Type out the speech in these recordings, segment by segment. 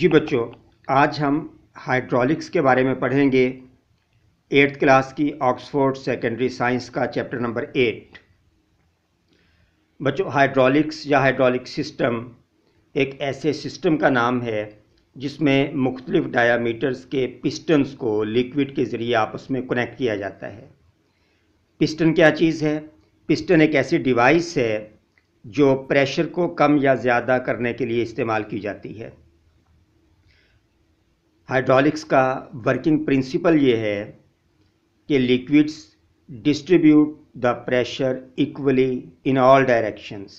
जी बच्चों आज हम हाइड्रोलिक्स के बारे में पढ़ेंगे एट्थ क्लास की ऑक्सफोर्ड सेकेंडरी साइंस का चैप्टर नंबर एट बच्चों हाइड्रोलिक्स या हाइड्रोलिक सिस्टम एक ऐसे सिस्टम का नाम है जिसमें मुख्तलिफ डायामीटर्स के पिस्टन्स को लिक्विड के ज़रिए आपस में कनेक्ट किया जाता है पिस्टन क्या चीज़ है पिस्टन एक ऐसी डिवाइस है जो प्रेशर को कम या ज़्यादा करने के लिए इस्तेमाल की जाती है हाइड्रोलिक्स का वर्किंग प्रिंसिपल ये है कि liquids distribute the pressure equally in all directions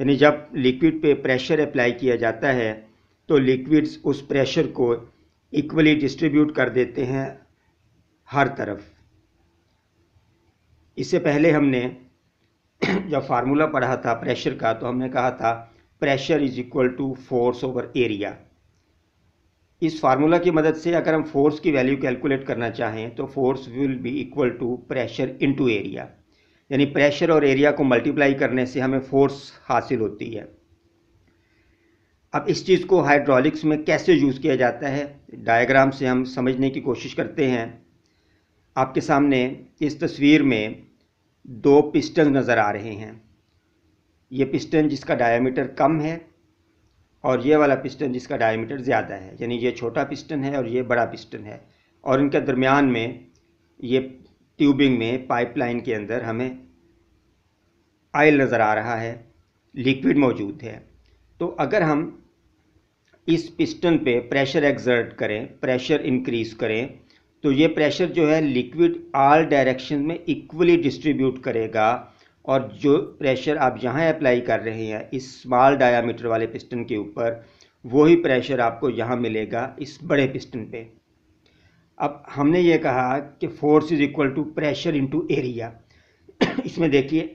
यानी जब लिक्विड पे प्रेशर अप्लाई किया जाता है तो लिक्विड्स उस प्रेशर को इक्वली डिस्ट्रीब्यूट कर देते हैं हर तरफ इससे पहले हमने जब फार्मूला पढ़ा था प्रेशर का तो हमने कहा था pressure is equal to force over area इस फार्मूला की मदद से अगर हम फोर्स की वैल्यू कैलकुलेट करना चाहें तो force will be equal to pressure into area यानी प्रेशर और एरिया को मल्टीप्लाई करने से हमें फोर्स हासिल होती है अब इस चीज़ को हाइड्रोलिक्स में कैसे यूज़ किया जाता है डायग्राम से हम समझने की कोशिश करते हैं आपके सामने इस तस्वीर में दो पिस्टन नज़र आ रहे हैं ये पिस्टन जिसका डायमीटर कम है और ये वाला पिस्टन जिसका डायमीटर ज़्यादा है यानी ये छोटा पिस्टन है और ये बड़ा पिस्टन है और इनके दरमियान में ये ट्यूबिंग में पाइपलाइन के अंदर हमें आयल नज़र आ रहा है लिक्विड मौजूद है तो अगर हम इस पिस्टन पे प्रेशर एग्जर्ट करें प्रेशर इंक्रीज करें तो ये प्रेशर जो है लिक्विड आल डायरेक्शन में इक्वली डिस्ट्रीब्यूट करेगा और जो प्रेशर आप यहाँ अप्लाई कर रहे हैं इस स्मॉल डायामीटर वाले पिस्टन के ऊपर वही प्रेशर आपको यहाँ मिलेगा इस बड़े पिस्टन पे अब हमने ये कहा कि force is equal to pressure into area इसमें देखिए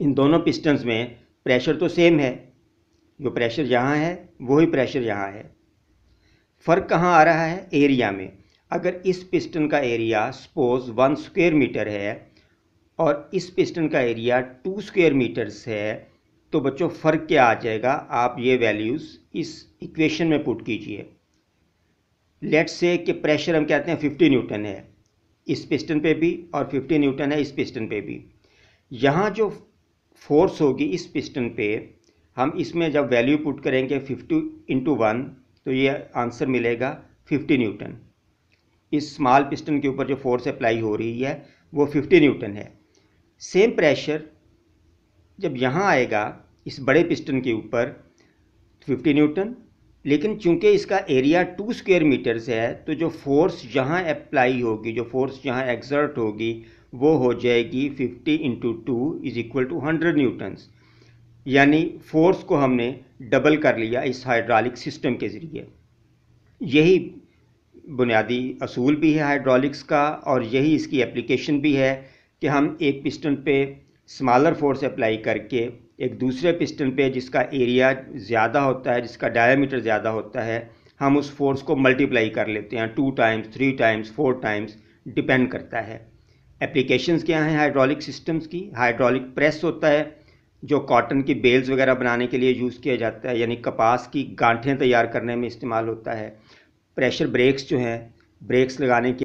इन दोनों पिस्टन्स में प्रेशर तो सेम है जो प्रेशर यहाँ है वही प्रेशर यहाँ है फ़र्क कहाँ आ रहा है एरिया में अगर इस पिस्टन का area suppose one square metre है और इस पिस्टन का एरिया टू स्क्वेयर मीटर्स है तो बच्चों फ़र्क क्या आ जाएगा आप ये वैल्यूज़ इस इक्वेशन में पुट कीजिए लेट्स से कि प्रेशर हम कहते हैं फिफ्टी न्यूटन है इस पिस्टन पे भी और फिफ्टी न्यूटन है इस पिस्टन पे भी यहाँ जो फोर्स होगी इस पिस्टन पे हम इसमें जब वैल्यू पुट करेंगे फिफ्टी इंटू वन तो ये आंसर मिलेगा फिफ्टी न्यूटन इस स्मॉल पिस्टन के ऊपर जो फोर्स अप्लाई हो रही है वो फिफ्टी न्यूटन है सेम प्रेशर जब यहाँ आएगा इस बड़े पिस्टन के ऊपर 50 तो न्यूटन लेकिन चूंकि इसका एरिया टू स्क्वेयर मीटर से है तो जो फोर्स यहाँ अप्लाई होगी जो फोर्स यहाँ एग्जर्ट होगी वो हो जाएगी 50 into two is equal to hundred newtons यानी फोर्स को हमने डबल कर लिया इस हाइड्रोलिक सिस्टम के ज़रिए यही बुनियादी असूल भी है हाइड्रोलिक्स का और यही इसकी एप्लीकेशन भी है कि हम एक पिस्टन पे स्मॉलर फोर्स अप्लाई करके एक दूसरे पिस्टन पे जिसका एरिया ज़्यादा होता है जिसका डायमीटर ज़्यादा होता है हम उस फोर्स को मल्टीप्लाई कर लेते हैं two times three times four times depend करता है एप्लीकेशंस क्या हैं हाइड्रोलिक सिस्टम्स की हाइड्रोलिक प्रेस होता है जो कॉटन की बेल्स वगैरह बनाने के लिए यूज़ किया जाता है यानी कपास की गांठें तैयार करने में इस्तेमाल होता है प्रेशर ब्रेक्स जो हैं ब्रेक्स लगाने के